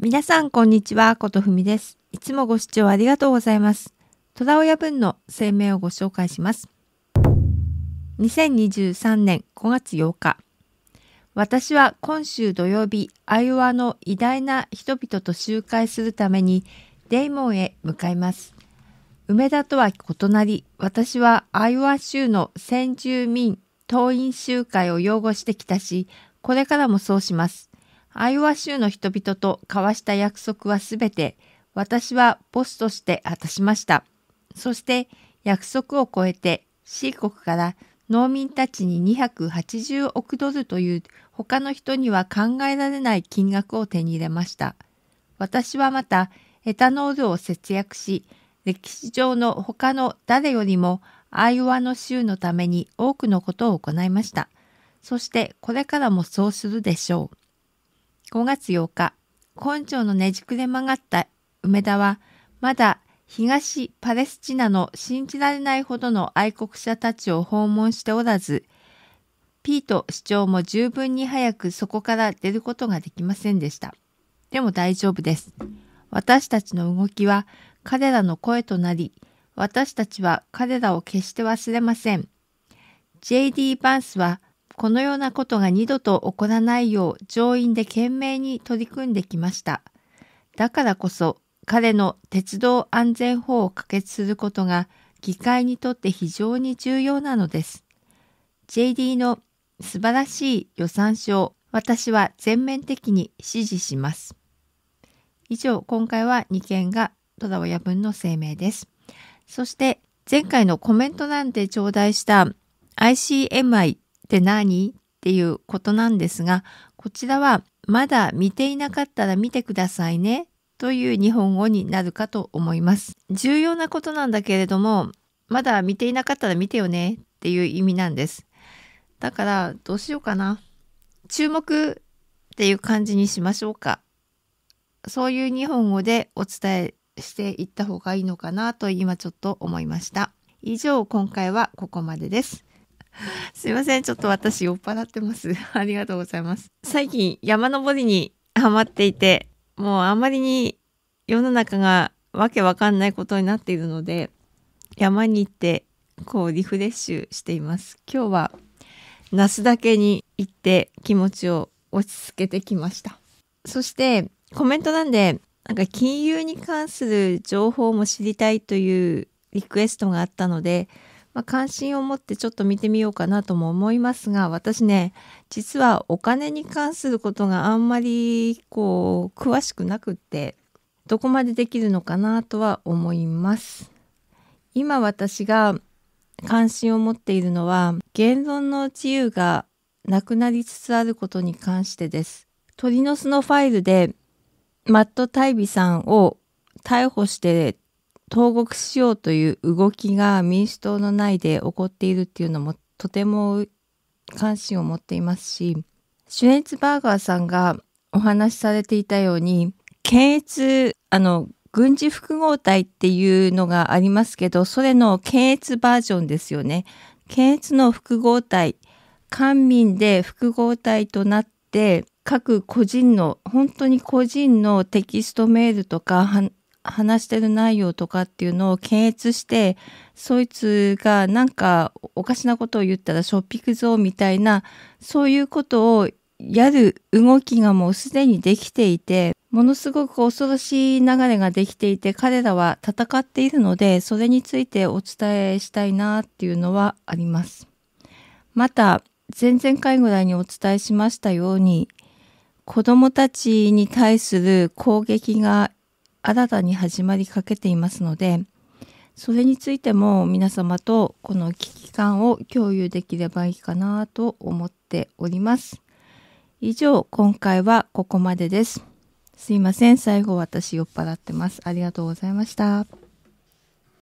皆さん、こんにちは。ことふみです。いつもご視聴ありがとうございます。虎親分の声明をご紹介します。2023年5月8日。私は今週土曜日、アイオワの偉大な人々と集会するために、デイモンへ向かいます。梅田とは異なり、私はアイオワ州の先住民党員集会を擁護してきたし、これからもそうします。アイオワ州の人々と交わした約束はすべて私はボスとして果たしました。そして約束を超えて C 国から農民たちに280億ドルという他の人には考えられない金額を手に入れました。私はまたエタノールを節約し、歴史上の他の誰よりもアイオワの州のために多くのことを行いました。そしてこれからもそうするでしょう。5月8日、根性のねじくれ曲がった梅田は、まだ東パレスチナの信じられないほどの愛国者たちを訪問しておらず、ピート市長も十分に早くそこから出ることができませんでした。でも大丈夫です。私たちの動きは彼らの声となり、私たちは彼らを決して忘れません。J.D. バンスはこのようなことが二度と起こらないよう上院で懸命に取り組んできました。だからこそ彼の鉄道安全法を可決することが議会にとって非常に重要なのです。JD の素晴らしい予算書を私は全面的に支持します。以上、今回は2件が戸田親分の声明です。そして前回のコメント欄で頂戴した ICMI って何っていうことなんですが、こちらはまだ見ていなかったら見てくださいねという日本語になるかと思います。重要なことなんだけれども、まだ見ていなかったら見てよねっていう意味なんです。だからどうしようかな。注目っていう感じにしましょうか。そういう日本語でお伝えしていった方がいいのかなと今ちょっと思いました。以上今回はここまでです。すいません。ちょっと私酔っ払ってます。ありがとうございます。最近山登りにハマっていて、もうあまりに世の中がわけわかんないことになっているので、山に行ってこうリフレッシュしています。今日は那須岳に行って気持ちを落ち着けてきました。そしてコメントなんで、なんか金融に関する情報も知りたいというリクエストがあったので、まあ、関心を持ってちょっと見てみようかなとも思いますが私ね実はお金に関することがあんまりこう詳しくなくってどこまでできるのかなとは思います。今私が関心を持っているのは言論の自由がなくなりつつあることに関してです。鳥の巣のファイルでマット・タイビさんを逮捕して投獄しようという動きが民主党の内で起こっているっていうのもとても関心を持っていますしシュエンツバーガーさんがお話しされていたように検閲あの軍事複合体っていうのがありますけどそれの検閲バージョンですよね。検閲の複合体官民で複合体となって各個人の本当に個人のテキストメールとか話してる内容とかっていうのを検閲してそいつがなんかおかしなことを言ったらしょっぴくぞみたいなそういうことをやる動きがもうすでにできていてものすごく恐ろしい流れができていて彼らは戦っているのでそれについてお伝えしたいなっていうのはあります。また前々回ぐらいにお伝えしましたように子供もたちに対する攻撃が新たに始まりかけていますのでそれについても皆様とこの危機感を共有できればいいかなと思っております。以上、今回はここまでです。すいません。最後私酔っ払ってます。ありがとうございました。